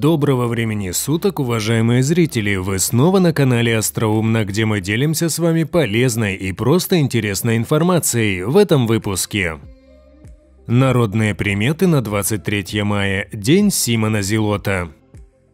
Доброго времени суток, уважаемые зрители! Вы снова на канале Остроумно, где мы делимся с вами полезной и просто интересной информацией в этом выпуске. Народные приметы на 23 мая – День Симона Зелота.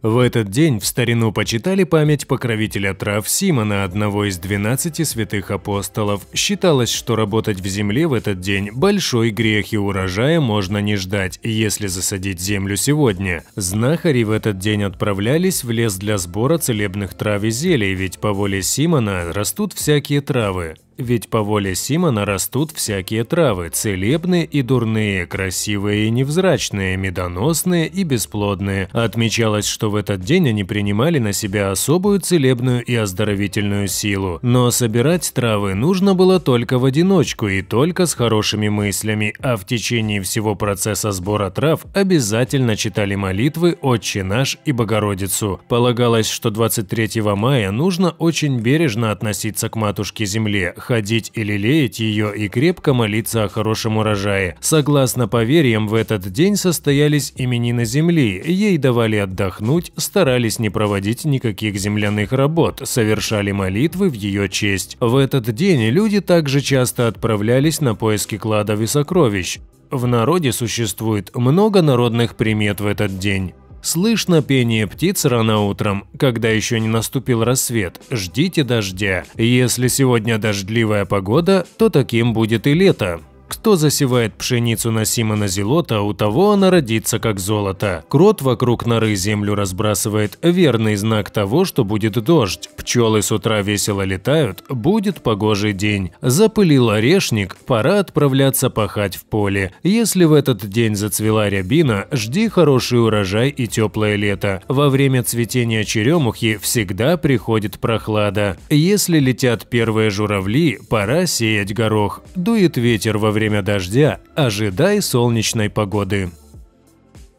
В этот день в старину почитали память покровителя трав Симона, одного из 12 святых апостолов. Считалось, что работать в земле в этот день – большой грех, и урожая можно не ждать, если засадить землю сегодня. Знахари в этот день отправлялись в лес для сбора целебных трав и зелий, ведь по воле Симона растут всякие травы. Ведь по воле Симона растут всякие травы, целебные и дурные, красивые и невзрачные, медоносные и бесплодные. Отмечалось, что в этот день они принимали на себя особую целебную и оздоровительную силу. Но собирать травы нужно было только в одиночку и только с хорошими мыслями, а в течение всего процесса сбора трав обязательно читали молитвы «Отче наш» и «Богородицу». Полагалось, что 23 мая нужно очень бережно относиться к Матушке Земле, ходить и лелеять ее и крепко молиться о хорошем урожае. Согласно поверьям, в этот день состоялись именины земли, ей давали отдохнуть, старались не проводить никаких земляных работ, совершали молитвы в ее честь. В этот день люди также часто отправлялись на поиски кладов и сокровищ. В народе существует много народных примет в этот день. Слышно пение птиц рано утром, когда еще не наступил рассвет, ждите дождя. Если сегодня дождливая погода, то таким будет и лето. Кто засевает пшеницу на Симона Зелота, у того она родится как золото. Крот вокруг норы землю разбрасывает, верный знак того, что будет дождь. Пчелы с утра весело летают, будет погожий день. Запылил орешник, пора отправляться пахать в поле. Если в этот день зацвела рябина, жди хороший урожай и теплое лето. Во время цветения черемухи всегда приходит прохлада. Если летят первые журавли, пора сеять горох. Дует ветер во время время дождя, ожидай солнечной погоды.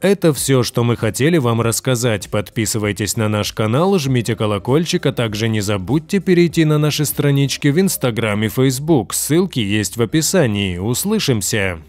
Это все, что мы хотели вам рассказать. Подписывайтесь на наш канал, жмите колокольчик, а также не забудьте перейти на наши странички в Инстаграм и Фейсбук. Ссылки есть в описании. Услышимся!